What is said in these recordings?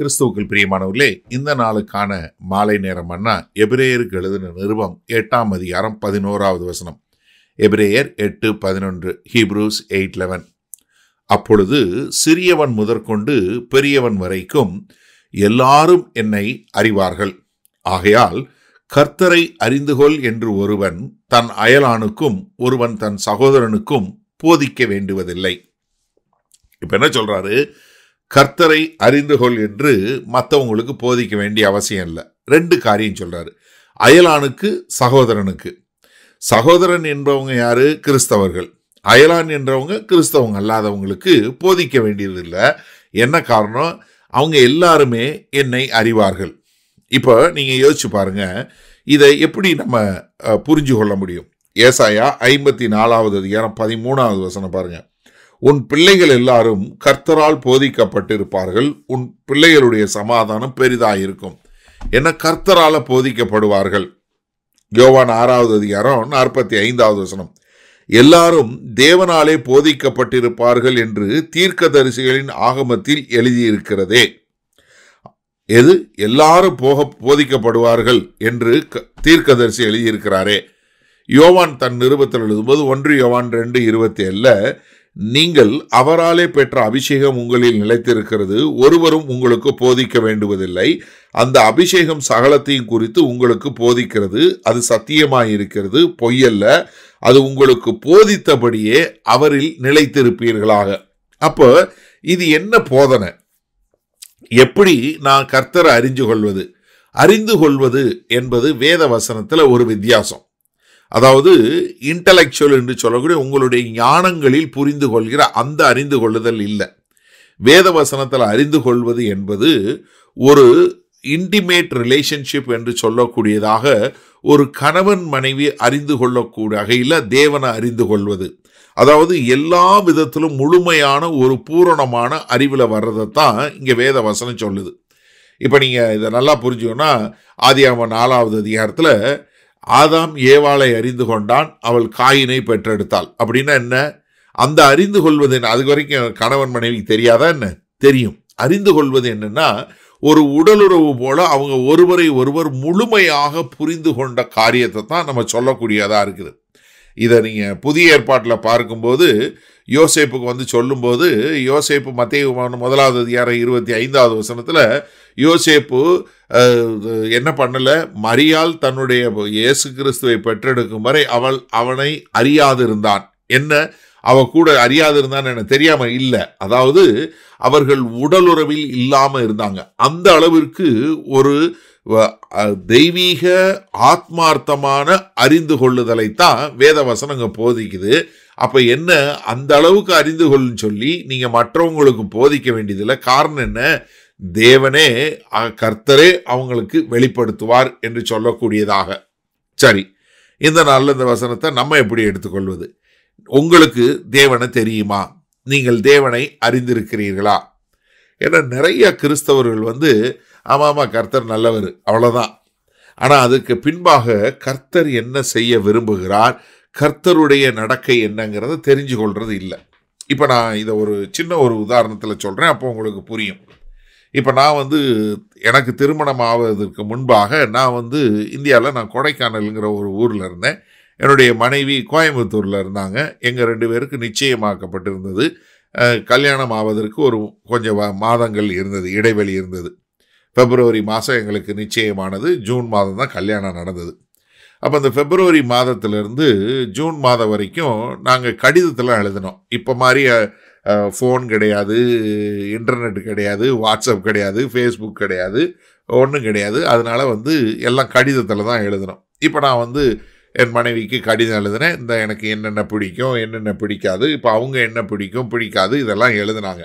கிறிஸ்துவுக்குள் பிரியமானவர்களே இந்த நாளுக்கான மாலை நேரம் அண்ணா எபிரேயருக்கு எழுதின நிருபம் எட்டாம் அதிகாரம் பதினோராவது வசனம் எபிரேயர் எட்டு பதினொன்று ஹீப்ரூஸ் எயிட் லெவன் அப்பொழுது சிறியவன் முதற்கொண்டு பெரியவன் வரைக்கும் எல்லாரும் என்னை அறிவார்கள் ஆகையால் கர்த்தரை அறிந்துகொள் என்று ஒருவன் தன் அயலானுக்கும் ஒருவன் தன் சகோதரனுக்கும் போதிக்க வேண்டுவதில்லை இப்போ என்ன சொல்கிறாரு கர்த்தரை அறிந்து கொள் என்று மற்றவங்களுக்கு போதிக்க வேண்டிய அவசியம் இல்லை ரெண்டு காரியம் சொல்கிறாரு அயலானுக்கு சகோதரனுக்கு சகோதரன் என்பவங்க யாரு கிறிஸ்தவர்கள் அயலான் என்றவங்க கிறிஸ்தவங்க அல்லாதவங்களுக்கு போதிக்க வேண்டியது இல்லை என்ன காரணம் அவங்க எல்லாருமே என்னை அறிவார்கள் இப்போ நீங்கள் யோசிச்சு பாருங்க இதை எப்படி நம்ம புரிஞ்சு கொள்ள முடியும் ஏசாயா ஐம்பத்தி நாலாவது அதிகாரம் பதிமூணாவது வசனம் பாருங்கள் உன் பிள்ளைகள் எல்லாரும் கர்த்தரால் போதிக்கப்பட்டிருப்பார்கள் உன் பிள்ளைகளுடைய சமாதானம் பெரிதாயிருக்கும் என கர்த்தரால் போதிக்கப்படுவார்கள் யோவான் ஆறாவது அதிகாரம் நாற்பத்தி ஐந்தாவது வசனம் எல்லாரும் தேவனாலே போதிக்கப்பட்டிருப்பார்கள் என்று தீர்க்கதரிசிகளின் ஆகமத்தில் எழுதியிருக்கிறதே எது எல்லாரும் போக போதிக்கப்படுவார்கள் என்று தீர்க்கதரிசி எழுதியிருக்கிறாரே யோவான் தன் நிருபத்தில் எழுதும்போது ஒன்று யோவான் ரெண்டு இருபத்தி ஏழில் நீங்கள் அவராலே பெற்ற அபிஷேகம் உங்களில் நிலைத்திருக்கிறது ஒருவரும் உங்களுக்கு போதிக்க வேண்டுவதில்லை அந்த அபிஷேகம் சகலத்தையும் குறித்து உங்களுக்கு போதிக்கிறது அது சத்தியமாயிருக்கிறது பொய்யல்ல அது உங்களுக்கு போதித்தபடியே அவரில் நிலைத்திருப்பீர்களாக அப்போ இது என்ன போதனை எப்படி நான் கர்த்தரை அறிஞ்சு கொள்வது அறிந்து கொள்வது என்பது வேத வசனத்தில் ஒரு வித்தியாசம் அதாவது இன்டலெக்சுவல் என்று சொல்லக்கூடிய உங்களுடைய ஞானங்களில் புரிந்து கொள்கிற அந்த அறிந்து கொள்ளுதல் இல்லை வேத வசனத்தில் அறிந்து கொள்வது என்பது ஒரு இன்டிமேட் ரிலேஷன்ஷிப் என்று சொல்லக்கூடியதாக ஒரு கணவன் மனைவி அறிந்து கொள்ளக்கூடிய வகையில் தேவனை அறிந்து கொள்வது அதாவது எல்லா விதத்திலும் முழுமையான ஒரு பூரணமான அறிவில் வர்றதை தான் இங்கே வேத வசனம் சொல்லுது இப்போ நீங்கள் இதை நல்லா புரிஞ்சுக்கணும்னா அவன் நாலாவது அதிகாரத்தில் ஆதாம் ஏவாளை அறிந்து கொண்டான் அவள் காயினை பெற்றெடுத்தாள் அப்படின்னா என்ன அந்த அறிந்து கொள்வது என்ன அது வரைக்கும் கணவன் மனைவிக்கு தெரியாதா என்ன தெரியும் அறிந்து கொள்வது என்னன்னா ஒரு உடலுறவு போல அவங்க ஒருவரை ஒருவர் முழுமையாக புரிந்து கொண்ட காரியத்தை தான் நம்ம சொல்லக்கூடியதாக இருக்குது இதை நீங்கள் புதிய ஏற்பாட்டில் பார்க்கும்போது யோசேப்புக்கு வந்து சொல்லும்போது யோசேப்பு மத்திய முதலாவது அதிகாரம் இருபத்தி ஐந்தாவது வசனத்தில் யோசேப்பு என்ன பண்ணலை மரியால் தன்னுடைய இயேசு கிறிஸ்துவை பெற்றெடுக்கும் வரை அவள் அவனை அறியாதிருந்தான் என்ன அவ கூட அறியாதிருந்தான்னு எனக்கு தெரியாமல் இல்லை அதாவது அவர்கள் உடலுறவில் இல்லாமல் இருந்தாங்க அந்த அளவிற்கு ஒரு தெய்வீக ஆத்மார்த்தமான அறிந்து கொள்ளுதலைத்தான் வேத வசனங்க போதிக்குது அப்போ என்ன அந்த அளவுக்கு அறிந்து கொள்ளுன்னு சொல்லி நீங்கள் மற்றவங்களுக்கு போதிக்க வேண்டியதில்லை காரணம் என்ன தேவனே கர்த்தரே அவங்களுக்கு வெளிப்படுத்துவார் என்று சொல்லக்கூடியதாக சரி இந்த நாளில் இந்த வசனத்தை நம்ம எப்படி எடுத்துக்கொள்வது உங்களுக்கு தேவனை தெரியுமா நீங்கள் தேவனை அறிந்திருக்கிறீர்களா ஏன்னா நிறைய கிறிஸ்தவர்கள் வந்து ஆமாம் கர்த்தர் நல்லவர் அவ்வளோதான் ஆனால் அதுக்கு பின்பாக கர்த்தர் என்ன செய்ய விரும்புகிறார் கர்த்தருடைய நடக்கை என்னங்கிறத தெரிஞ்சு கொள்வது இல்லை இப்போ நான் இதை ஒரு சின்ன ஒரு உதாரணத்தில் சொல்கிறேன் அப்போ உங்களுக்கு புரியும் இப்போ நான் வந்து எனக்கு திருமணம் ஆவதற்கு முன்பாக நான் வந்து இந்தியாவில் நான் கொடைக்கானலுங்கிற ஒரு ஊரில் இருந்தேன் என்னுடைய மனைவி கோயம்புத்தூரில் இருந்தாங்க எங்கள் ரெண்டு பேருக்கு நிச்சயமாக்கப்பட்டிருந்தது கல்யாணம் ஆவதற்கு ஒரு கொஞ்சம் மாதங்கள் இருந்தது இடைவெளி இருந்தது பிப்ரவரி மாதம் எங்களுக்கு நிச்சயமானது ஜூன் மாதம் தான் கல்யாணம் நடந்தது அப்போ அந்த பிப்ரவரி மாதத்துலேருந்து ஜூன் மாதம் வரைக்கும் நாங்கள் கடிதத்தில் எழுதினோம் இப்போ மாதிரி ஃபோன் கிடையாது இன்டர்நெட் கிடையாது வாட்ஸ்அப் கிடையாது ஃபேஸ்புக் கிடையாது ஒன்றும் கிடையாது அதனால் வந்து எல்லாம் கடிதத்தில் தான் எழுதணும் இப்போ நான் வந்து என் மனைவிக்கு கடிதம் எழுதுனேன் இந்த எனக்கு என்னென்ன பிடிக்கும் என்னென்ன பிடிக்காது இப்போ அவங்க என்ன பிடிக்கும் பிடிக்காது இதெல்லாம் எழுதினாங்க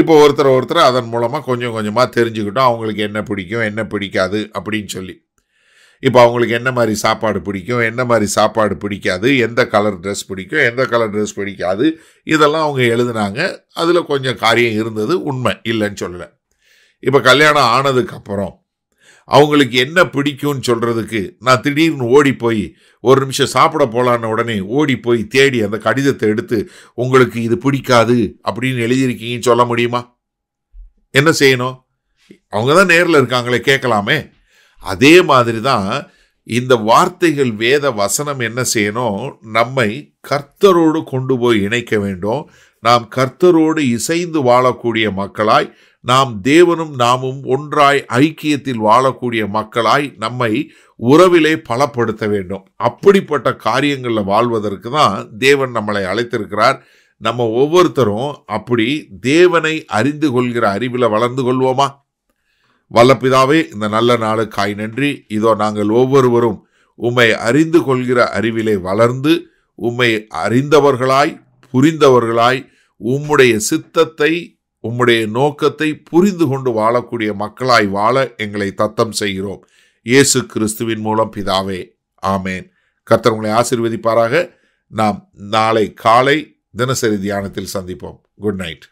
இப்போ ஒருத்தர் ஒருத்தர் அதன் மூலமாக கொஞ்சம் கொஞ்சமாக தெரிஞ்சுக்கிட்டோம் அவங்களுக்கு என்ன பிடிக்கும் என்ன பிடிக்காது அப்படின்னு சொல்லி இப்போ அவங்களுக்கு என்ன மாதிரி சாப்பாடு பிடிக்கும் என்ன மாதிரி சாப்பாடு பிடிக்காது எந்த கலர் ட்ரெஸ் பிடிக்கும் எந்த கலர் ட்ரெஸ் பிடிக்காது இதெல்லாம் அவங்க எழுதுனாங்க அதில் கொஞ்சம் காரியம் இருந்தது உண்மை இல்லைன்னு சொல்லலை இப்போ கல்யாணம் ஆனதுக்கப்புறம் அவங்களுக்கு என்ன பிடிக்கும்னு சொல்கிறதுக்கு நான் திடீர்னு ஓடி போய் ஒரு நிமிஷம் சாப்பிட போகலான்னு உடனே ஓடி போய் தேடி அந்த கடிதத்தை எடுத்து உங்களுக்கு இது பிடிக்காது அப்படின்னு எழுதியிருக்கீங்கன்னு சொல்ல முடியுமா என்ன செய்யணும் அவங்க தான் நேரில் இருக்காங்களே கேட்கலாமே அதே மாதிரி தான் இந்த வார்த்தைகள் வேத வசனம் என்ன செய்யணும் நம்மை கர்த்தரோடு கொண்டு போய் இணைக்க வேண்டும் நாம் கர்த்தரோடு இசைந்து வாழக்கூடிய மக்களாய் நாம் தேவனும் நாமும் ஒன்றாய் ஐக்கியத்தில் வாழக்கூடிய மக்களாய் நம்மை உறவிலே பலப்படுத்த வேண்டும் அப்படிப்பட்ட காரியங்களில் வாழ்வதற்கு தான் தேவன் நம்மளை அழைத்திருக்கிறார் நம்ம ஒவ்வொருத்தரும் அப்படி தேவனை அறிந்து கொள்கிற அறிவில் வளர்ந்து கொள்வோமா வல்லப்பிதாவே இந்த நல்ல நாளுக்காய் நன்றி இதோ நாங்கள் ஒவ்வொருவரும் உம்மை அறிந்து கொள்கிற அறிவிலே வளர்ந்து உம்மை அறிந்தவர்களாய் புரிந்தவர்களாய் உம்முடைய சித்தத்தை உம்முடைய நோக்கத்தை புரிந்து கொண்டு வாழக்கூடிய மக்களாய் வாழ எங்களை தத்தம் செய்கிறோம் இயேசு கிறிஸ்துவின் மூலம் பிதாவே ஆமேன் கத்தவங்களை ஆசிர்வதிப்பாராக நாம் நாளை காலை தினசரி தியானத்தில் சந்திப்போம் குட் நைட்